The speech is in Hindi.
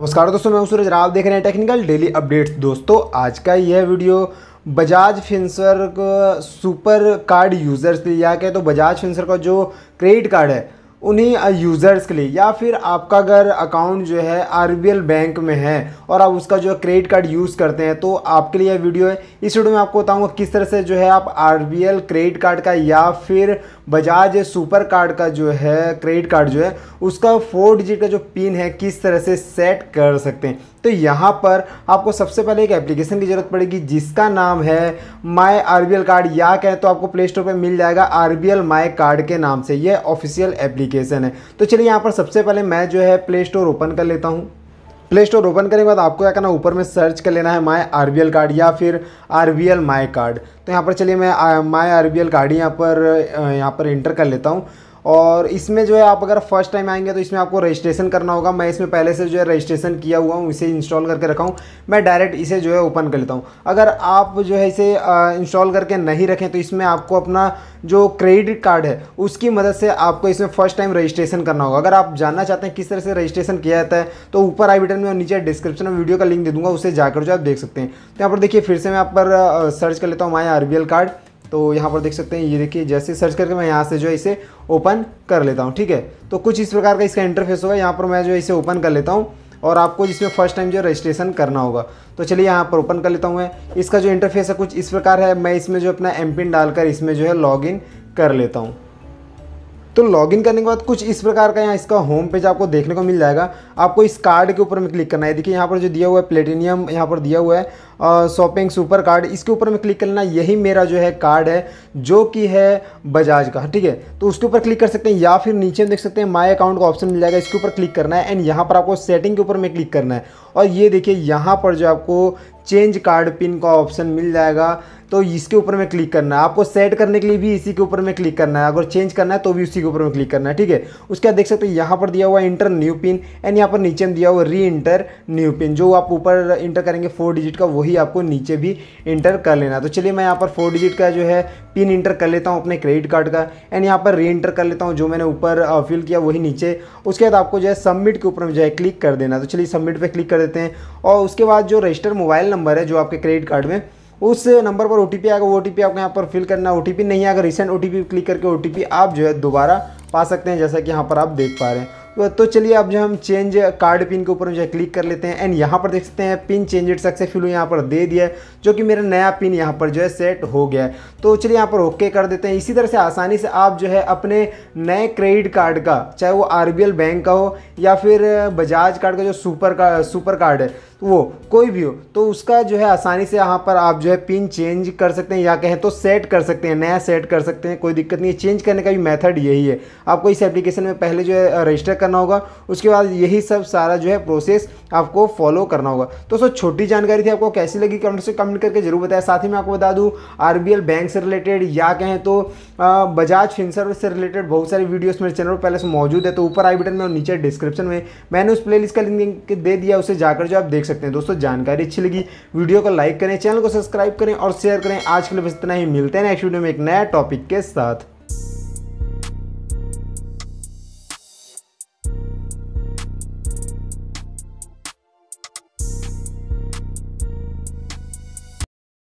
नमस्कार दोस्तों मैं सूरज राव देख रहे हैं टेक्निकल डेली अपडेट्स दोस्तों आज का यह video Bajaj Finserv super card users लिए या कहे तो बजाज फिंसर का जो क्रेडिट कार्ड है उन्हीं यूज़र्स के लिए या फिर आपका अगर अकाउंट जो है आर बैंक में है और आप उसका जो है क्रेडिट कार्ड यूज़ करते हैं तो आपके लिए वीडियो है इस वीडियो में आपको बताऊंगा किस तरह से जो है आप आर क्रेडिट कार्ड का या फिर बजाज सुपर कार्ड का जो है क्रेडिट कार्ड जो है उसका फोर डिजिट का जो पिन है किस तरह से सेट कर सकते हैं तो यहाँ पर आपको सबसे पहले एक एप्लीकेशन की ज़रूरत पड़ेगी जिसका नाम है माई आर कार्ड या कहें तो आपको प्ले स्टोर पर मिल जाएगा आर माई कार्ड के नाम से यह ऑफिशियल एप्लीकेशन एप्लीकेशन है तो चलिए यहाँ पर सबसे पहले मैं जो है प्ले स्टोर ओपन कर लेता हूँ प्ले स्टोर ओपन करने के बाद आपको क्या करना ऊपर में सर्च कर लेना है माई आर कार्ड या फिर आर वी माई कार्ड तो यहाँ पर चलिए मैं माई आर कार्ड यहाँ पर uh, यहाँ पर इंटर कर लेता हूँ और इसमें जो है आप अगर फर्स्ट टाइम आएंगे तो इसमें आपको रजिस्ट्रेशन करना होगा मैं इसमें पहले से जो है रजिस्ट्रेशन किया हुआ हूँ इसे इंस्टॉल करके रखा हूँ मैं डायरेक्ट इसे जो है ओपन कर लेता हूँ अगर आप जो है इसे इंस्टॉल करके नहीं रखें तो इसमें आपको अपना जो क्रेडिट कार्ड है उसकी मदद से आपको इसमें फर्स्ट टाइम रजिस्ट्रेशन करना होगा अगर आप जानना चाहते हैं किस तरह से रजिस्ट्रेशन किया जाता है तो ऊपर आई बटन में और नीचे डिस्क्रिप्शन में वीडियो का लिंक दे दूंगा उसे जाकर जो आप देख सकते हैं तो यहाँ पर देखिए फिर से मैं आप पर सर्च कर लेता हूँ माई आर कार्ड तो यहाँ पर देख सकते हैं ये देखिए जैसे सर्च करके मैं यहाँ से जो है इसे ओपन कर लेता हूँ ठीक है तो कुछ इस प्रकार का इसका इंटरफेस होगा यहाँ पर मैं जो इसे ओपन कर लेता हूँ और आपको इसमें फर्स्ट टाइम जो रजिस्ट्रेशन करना होगा तो चलिए यहाँ पर ओपन कर लेता हूँ मैं इसका जो इंटरफेस है कुछ इस प्रकार है मैं इसमें जो अपना एम पिन डालकर इसमें जो है लॉग कर लेता हूँ तो लॉगिन करने के बाद कुछ इस प्रकार का यहाँ इसका होम पेज आपको देखने को मिल जाएगा आपको इस कार्ड के ऊपर में क्लिक करना है देखिए यहाँ पर जो दिया हुआ है प्लेटिनियम यहाँ पर दिया हुआ है शॉपिंग सुपर कार्ड इसके ऊपर में क्लिक करना यही मेरा जो है कार्ड है जो कि है बजाज का ठीक है तो उसके ऊपर क्लिक कर सकते हैं या फिर नीचे देख सकते हैं माई अकाउंट का ऑप्शन मिल जाएगा इसके ऊपर क्लिक करना है एंड यहाँ पर आपको सेटिंग के ऊपर में क्लिक करना है और ये देखिए यहाँ पर जो आपको चेंज कार्ड पिन का ऑप्शन मिल जाएगा तो इसके ऊपर में क्लिक करना है आपको सेट करने के लिए भी इसी के ऊपर में क्लिक करना है अगर चेंज करना है तो भी उसी के ऊपर में क्लिक करना है ठीक है उसके बाद देख सकते हैं यहाँ पर दिया हुआ इंटर न्यू पिन एंड यहाँ पर नीचे में दिया हुआ री इंटर न्यू पिन जो आप ऊपर इंटर करेंगे फोर डिजिट का वही आपको नीचे भी इंटर कर लेना तो चलिए मैं यहाँ पर फोर डिजिट का जो है पिन पिन इंटर कर लेता हूँ अपने क्रेडिट कार्ड का एंड यहाँ पर री इंटर कर लेता हूँ जो मैंने ऊपर फिल किया वही नीचे उसके बाद आपको जो है सबमिट के ऊपर जो है क्लिक कर देना तो चलिए सबमिट पर क्लिक कर देते हैं और उसके बाद जो रजिस्टर मोबाइल नंबर है जो आपके क्रेडिट कार्ड में उस नंबर पर ओ आएगा वो ओ आपको यहाँ पर फिल करना ओ टी नहीं आएगा रिसेंट ओ क्लिक करके ओ आप जो है दोबारा पा सकते हैं जैसा कि यहाँ पर आप देख पा रहे हैं तो, तो चलिए अब जो हम चेंज कार्ड पिन के ऊपर जो क्लिक कर लेते हैं एंड यहाँ पर देख सकते हैं पिन चेंज इट सक्सेसफुल यहाँ पर दे दिया है जो कि मेरा नया पिन यहाँ पर जो है सेट हो गया है तो चलिए यहाँ पर ओके कर देते हैं इसी तरह से आसानी से आप जो है अपने नए क्रेडिट कार्ड का चाहे वो आर बैंक का हो या फिर बजाज कार्ड का जो सुपर का सुपर कार्ड है तो वो कोई भी हो तो उसका जो है आसानी से यहाँ पर आप जो है पिन चेंज कर सकते हैं या कहें तो सेट कर सकते हैं नया सेट कर सकते हैं कोई दिक्कत नहीं है चेंज करने का भी मेथड यही है आपको इस एप्लीकेशन में पहले जो है रजिस्टर करना होगा उसके बाद यही सब सारा जो है प्रोसेस आपको फॉलो करना होगा तो सो छोटी जानकारी थी आपको कैसी लगी कमेंट से कमेंट करके जरूर बताया साथ ही मैं आपको बता दूँ आर बैंक से रिलेटेड या कहें तो बजाज फिंसर से रिलेटेड बहुत सारी वीडियोस मेरे चैनल पर पहले से मौजूद है तो ऊपर आई बटन में और नीचे डिस्क्रिप्शन में मैंने उस प्लेलिस्ट का लिंक दे दिया उसे जाकर जो आप देख सकते सकते हैं दोस्तों जानकारी अच्छी लगी वीडियो को लाइक करें चैनल को सब्सक्राइब करें और शेयर करें आज के लिए बस इतना ही मिलते हैं नेक्स्ट वीडियो में एक नया टॉपिक के साथ